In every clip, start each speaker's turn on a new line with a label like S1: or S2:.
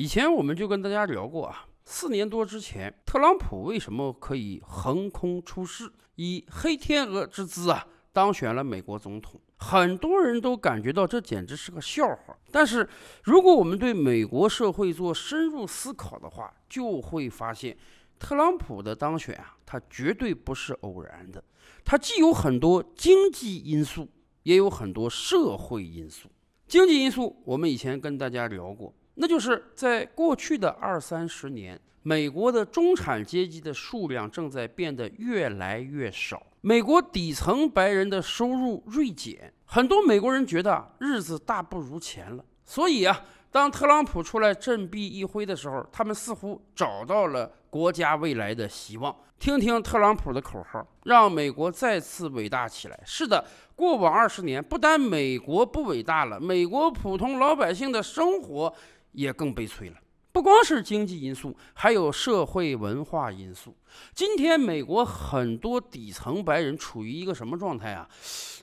S1: 以前我们就跟大家聊过啊，四年多之前，特朗普为什么可以横空出世，以黑天鹅之姿啊当选了美国总统？很多人都感觉到这简直是个笑话。但是，如果我们对美国社会做深入思考的话，就会发现，特朗普的当选啊，他绝对不是偶然的。他既有很多经济因素，也有很多社会因素。经济因素，我们以前跟大家聊过。那就是在过去的二三十年，美国的中产阶级的数量正在变得越来越少，美国底层白人的收入锐减，很多美国人觉得日子大不如前了。所以啊，当特朗普出来振臂一挥的时候，他们似乎找到了国家未来的希望。听听特朗普的口号：“让美国再次伟大起来。”是的，过往二十年，不但美国不伟大了，美国普通老百姓的生活。也更悲催了，不光是经济因素，还有社会文化因素。今天美国很多底层白人处于一个什么状态啊？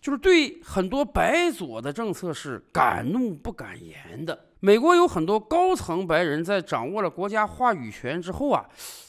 S1: 就是对很多白左的政策是敢怒不敢言的。美国有很多高层白人在掌握了国家话语权之后啊。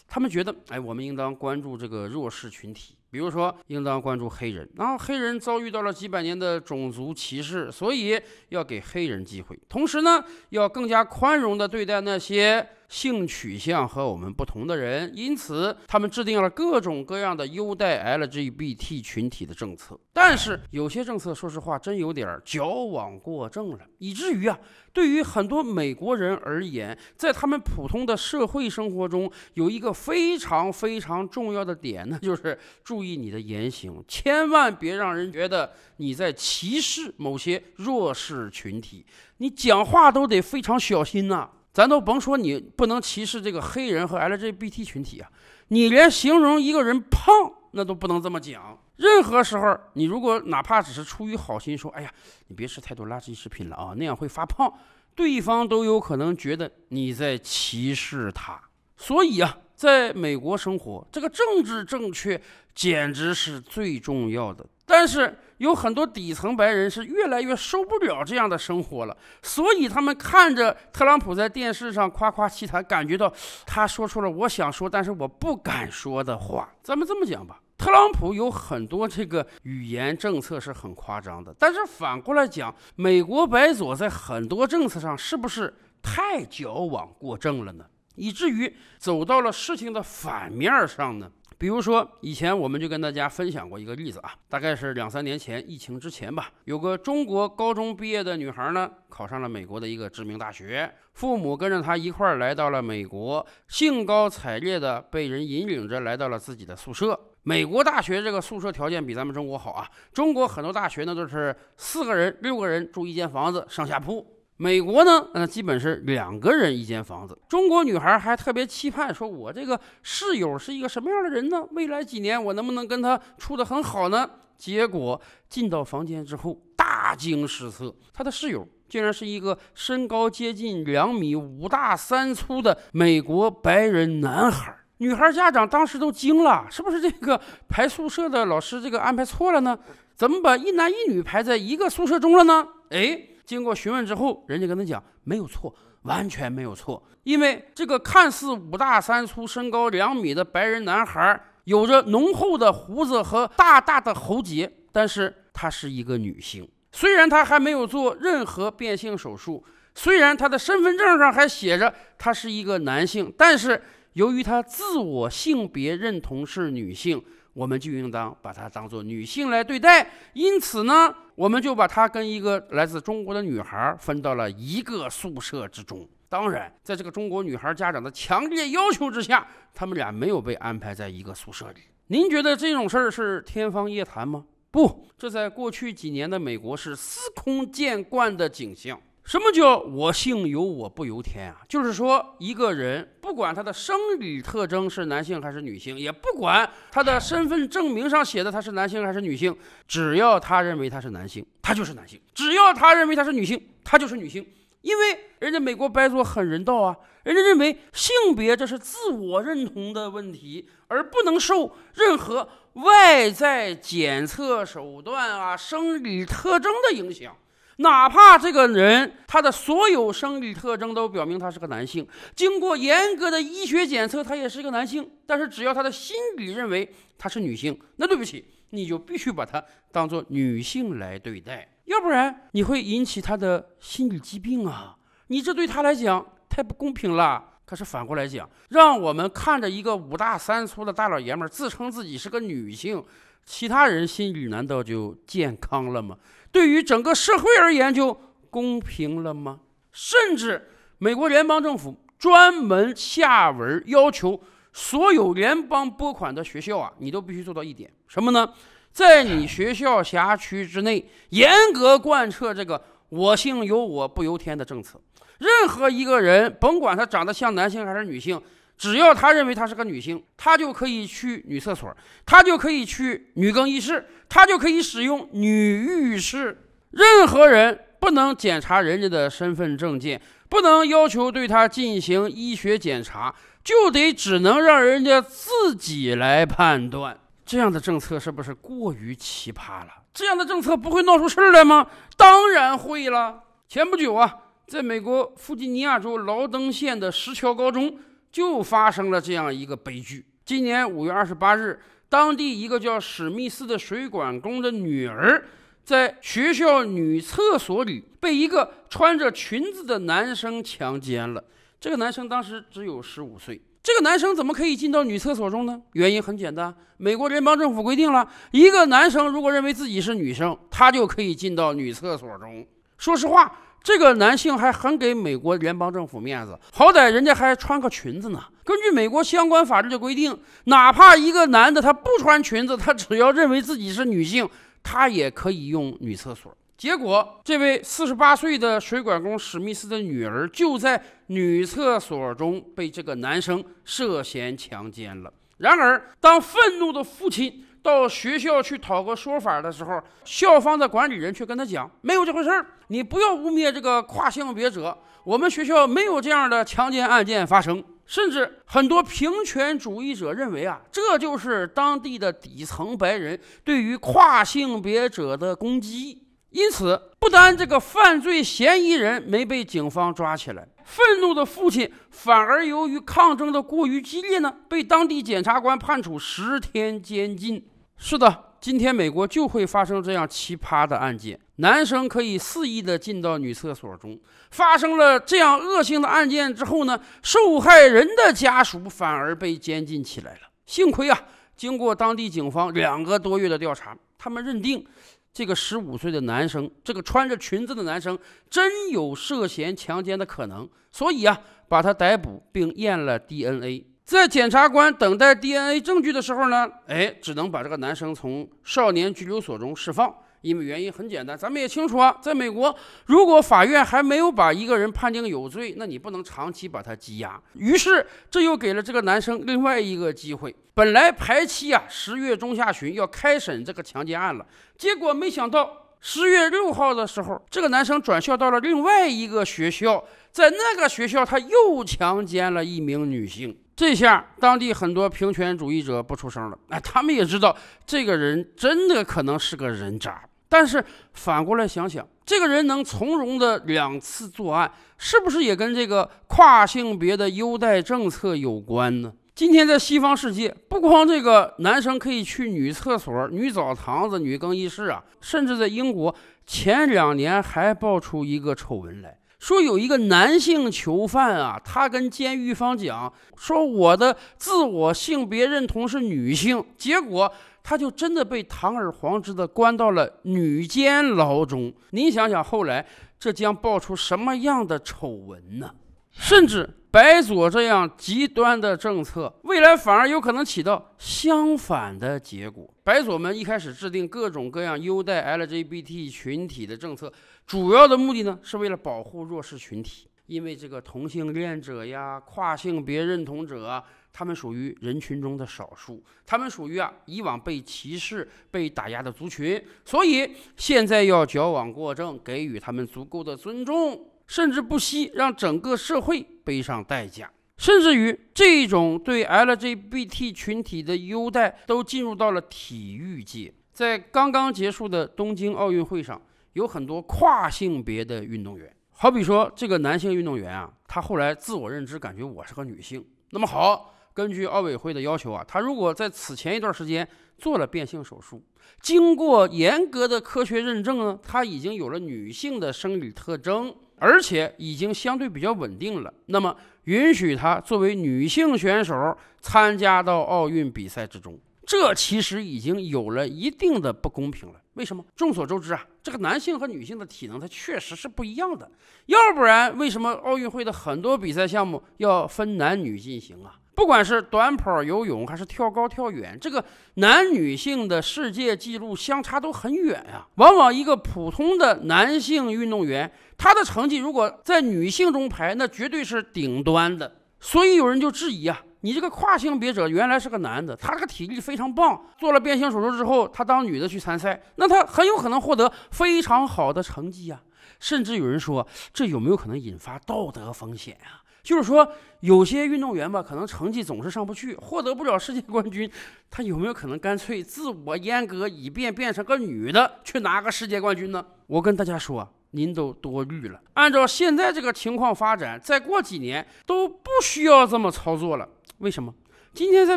S1: 他们觉得，哎，我们应当关注这个弱势群体，比如说，应当关注黑人。然后，黑人遭遇到了几百年的种族歧视，所以要给黑人机会。同时呢，要更加宽容地对待那些性取向和我们不同的人。因此，他们制定了各种各样的优待 LGBT 群体的政策。但是，有些政策，说实话，真有点矫枉过正了，以至于啊，对于很多美国人而言，在他们普通的社会生活中，有一个。非常非常重要的点呢，就是注意你的言行，千万别让人觉得你在歧视某些弱势群体。你讲话都得非常小心呐！咱都甭说你不能歧视这个黑人和 LGBT 群体啊，你连形容一个人胖那都不能这么讲。任何时候，你如果哪怕只是出于好心说：“哎呀，你别吃太多垃圾食品了啊，那样会发胖。”对方都有可能觉得你在歧视他。所以啊。在美国生活，这个政治正确简直是最重要的。但是有很多底层白人是越来越受不了这样的生活了，所以他们看着特朗普在电视上夸夸其谈，感觉到他说出了我想说，但是我不敢说的话。咱们这么讲吧，特朗普有很多这个语言政策是很夸张的，但是反过来讲，美国白左在很多政策上是不是太矫枉过正了呢？以至于走到了事情的反面儿上呢。比如说，以前我们就跟大家分享过一个例子啊，大概是两三年前疫情之前吧，有个中国高中毕业的女孩呢，考上了美国的一个知名大学，父母跟着她一块儿来到了美国，兴高采烈的被人引领着来到了自己的宿舍。美国大学这个宿舍条件比咱们中国好啊，中国很多大学呢都是四个人、六个人住一间房子，上下铺。美国呢，那基本是两个人一间房子。中国女孩还特别期盼，说我这个室友是一个什么样的人呢？未来几年我能不能跟他处得很好呢？结果进到房间之后，大惊失色，她的室友竟然是一个身高接近两米、五大三粗的美国白人男孩。女孩家长当时都惊了，是不是这个排宿舍的老师这个安排错了呢？怎么把一男一女排在一个宿舍中了呢？哎。经过询问之后，人家跟他讲没有错，完全没有错。因为这个看似五大三粗、身高两米的白人男孩，有着浓厚的胡子和大大的喉结，但是他是一个女性。虽然他还没有做任何变性手术，虽然他的身份证上还写着他是一个男性，但是由于他自我性别认同是女性。我们就应当把她当做女性来对待，因此呢，我们就把她跟一个来自中国的女孩分到了一个宿舍之中。当然，在这个中国女孩家长的强烈要求之下，他们俩没有被安排在一个宿舍里。您觉得这种事儿是天方夜谭吗？不，这在过去几年的美国是司空见惯的景象。什么叫我性由我不由天啊？就是说，一个人不管他的生理特征是男性还是女性，也不管他的身份证明上写的他是男性还是女性，只要他认为他是男性，他就是男性；只要他认为他是女性，他就是女性。因为人家美国白族很人道啊，人家认为性别这是自我认同的问题，而不能受任何外在检测手段啊、生理特征的影响。哪怕这个人他的所有生理特征都表明他是个男性，经过严格的医学检测，他也是个男性。但是只要他的心理认为他是女性，那对不起，你就必须把他当做女性来对待，要不然你会引起他的心理疾病啊！你这对他来讲太不公平了。可是反过来讲，让我们看着一个五大三粗的大老爷们自称自己是个女性，其他人心理难道就健康了吗？对于整个社会而言，就公平了吗？甚至美国联邦政府专门下文要求所有联邦拨款的学校啊，你都必须做到一点什么呢？在你学校辖区之内，严格贯彻这个“我姓由我不由天”的政策。任何一个人，甭管他长得像男性还是女性。只要他认为他是个女性，他就可以去女厕所，他就可以去女更衣室，他就可以使用女浴室。任何人不能检查人家的身份证件，不能要求对他进行医学检查，就得只能让人家自己来判断。这样的政策是不是过于奇葩了？这样的政策不会闹出事儿来吗？当然会了。前不久啊，在美国弗吉尼亚州劳登县的石桥高中。就发生了这样一个悲剧。今年五月二十八日，当地一个叫史密斯的水管工的女儿，在学校女厕所里被一个穿着裙子的男生强奸了。这个男生当时只有十五岁。这个男生怎么可以进到女厕所中呢？原因很简单，美国联邦政府规定了一个男生如果认为自己是女生，他就可以进到女厕所中。说实话。这个男性还很给美国联邦政府面子，好歹人家还穿个裙子呢。根据美国相关法律的规定，哪怕一个男的他不穿裙子，他只要认为自己是女性，他也可以用女厕所。结果，这位四十八岁的水管工史密斯的女儿就在女厕所中被这个男生涉嫌强奸了。然而，当愤怒的父亲。到学校去讨个说法的时候，校方的管理人却跟他讲，没有这回事儿，你不要污蔑这个跨性别者，我们学校没有这样的强奸案件发生。甚至很多平权主义者认为啊，这就是当地的底层白人对于跨性别者的攻击。因此，不单这个犯罪嫌疑人没被警方抓起来，愤怒的父亲反而由于抗争的过于激烈呢，被当地检察官判处十天监禁。是的，今天美国就会发生这样奇葩的案件：男生可以肆意的进到女厕所中。发生了这样恶性的案件之后呢，受害人的家属反而被监禁起来了。幸亏啊，经过当地警方两个多月的调查，他们认定这个十五岁的男生，这个穿着裙子的男生，真有涉嫌强奸的可能，所以啊，把他逮捕并验了 DNA。在检察官等待 DNA 证据的时候呢，哎，只能把这个男生从少年拘留所中释放，因为原因很简单，咱们也清楚啊，在美国，如果法院还没有把一个人判定有罪，那你不能长期把他羁押。于是，这又给了这个男生另外一个机会。本来排期啊，十月中下旬要开审这个强奸案了，结果没想到十月六号的时候，这个男生转校到了另外一个学校，在那个学校他又强奸了一名女性。这下当地很多平权主义者不出声了。哎，他们也知道这个人真的可能是个人渣。但是反过来想想，这个人能从容的两次作案，是不是也跟这个跨性别的优待政策有关呢？今天在西方世界，不光这个男生可以去女厕所、女澡堂子、女更衣室啊，甚至在英国前两年还爆出一个丑闻来。说有一个男性囚犯啊，他跟监狱方讲说我的自我性别认同是女性，结果他就真的被堂而皇之的关到了女监牢中。您想想，后来这将爆出什么样的丑闻呢？甚至。白左这样极端的政策，未来反而有可能起到相反的结果。白左们一开始制定各种各样优待 LGBT 群体的政策，主要的目的呢，是为了保护弱势群体。因为这个同性恋者呀、跨性别认同者，他们属于人群中的少数，他们属于啊以往被歧视、被打压的族群，所以现在要矫枉过正，给予他们足够的尊重，甚至不惜让整个社会。背上代价，甚至于这种对 LGBT 群体的优待都进入到了体育界。在刚刚结束的东京奥运会上，有很多跨性别的运动员，好比说这个男性运动员啊，他后来自我认知，感觉我是个女性。那么好，根据奥委会的要求啊，他如果在此前一段时间做了变性手术，经过严格的科学认证呢，他已经有了女性的生理特征。而且已经相对比较稳定了，那么允许她作为女性选手参加到奥运比赛之中，这其实已经有了一定的不公平了。为什么？众所周知啊，这个男性和女性的体能它确实是不一样的，要不然为什么奥运会的很多比赛项目要分男女进行啊？不管是短跑、游泳还是跳高、跳远，这个男女性的世界纪录相差都很远呀。往往一个普通的男性运动员，他的成绩如果在女性中排，那绝对是顶端的。所以有人就质疑啊，你这个跨性别者原来是个男的，他这个体力非常棒，做了变性手术之后，他当女的去参赛，那他很有可能获得非常好的成绩啊。甚至有人说，这有没有可能引发道德风险啊？就是说，有些运动员吧，可能成绩总是上不去，获得不了世界冠军，他有没有可能干脆自我阉割，以便变成个女的去拿个世界冠军呢？我跟大家说，您都多虑了。按照现在这个情况发展，再过几年都不需要这么操作了。为什么？今天在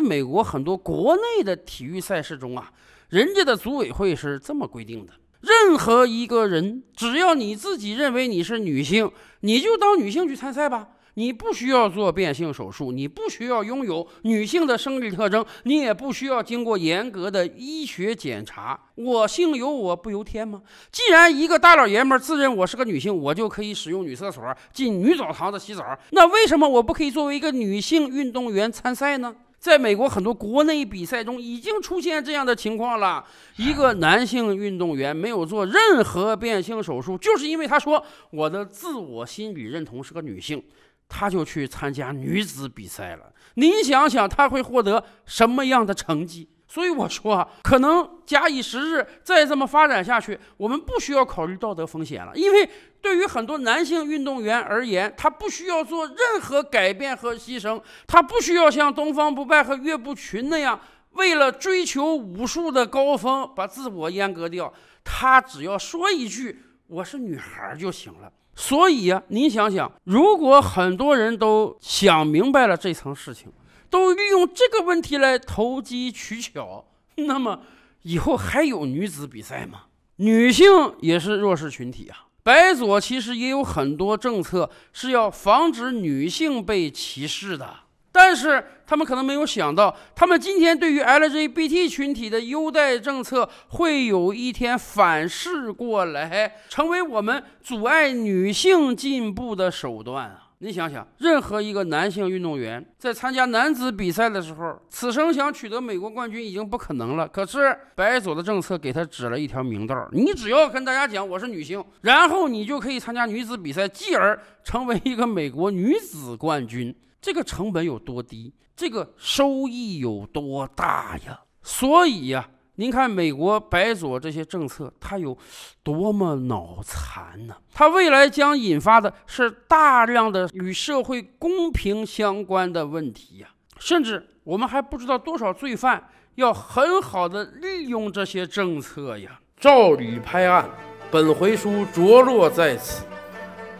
S1: 美国很多国内的体育赛事中啊，人家的组委会是这么规定的：任何一个人，只要你自己认为你是女性，你就当女性去参赛吧。你不需要做变性手术，你不需要拥有女性的生理特征，你也不需要经过严格的医学检查。我性由我不由天吗？既然一个大老爷们自认我是个女性，我就可以使用女厕所、进女澡堂子洗澡，那为什么我不可以作为一个女性运动员参赛呢？在美国很多国内比赛中已经出现这样的情况了：一个男性运动员没有做任何变性手术，就是因为他说我的自我心理认同是个女性。他就去参加女子比赛了。您想想，他会获得什么样的成绩？所以我说，啊，可能假以时日，再这么发展下去，我们不需要考虑道德风险了。因为对于很多男性运动员而言，他不需要做任何改变和牺牲，他不需要像东方不败和岳不群那样，为了追求武术的高峰把自我阉割掉。他只要说一句“我是女孩”就行了。所以啊，你想想，如果很多人都想明白了这层事情，都利用这个问题来投机取巧，那么以后还有女子比赛吗？女性也是弱势群体啊。白左其实也有很多政策是要防止女性被歧视的。但是他们可能没有想到，他们今天对于 LGBT 群体的优待政策，会有一天反噬过来，成为我们阻碍女性进步的手段啊！你想想，任何一个男性运动员在参加男子比赛的时候，此生想取得美国冠军已经不可能了。可是白左的政策给他指了一条明道：你只要跟大家讲我是女性，然后你就可以参加女子比赛，继而成为一个美国女子冠军。这个成本有多低？这个收益有多大呀？所以呀，您看美国白左这些政策，它有多么脑残呢？它未来将引发的是大量的与社会公平相关的问题呀！甚至我们还不知道多少罪犯要很好的利用这些政策呀！照理拍案，本回书着落在此。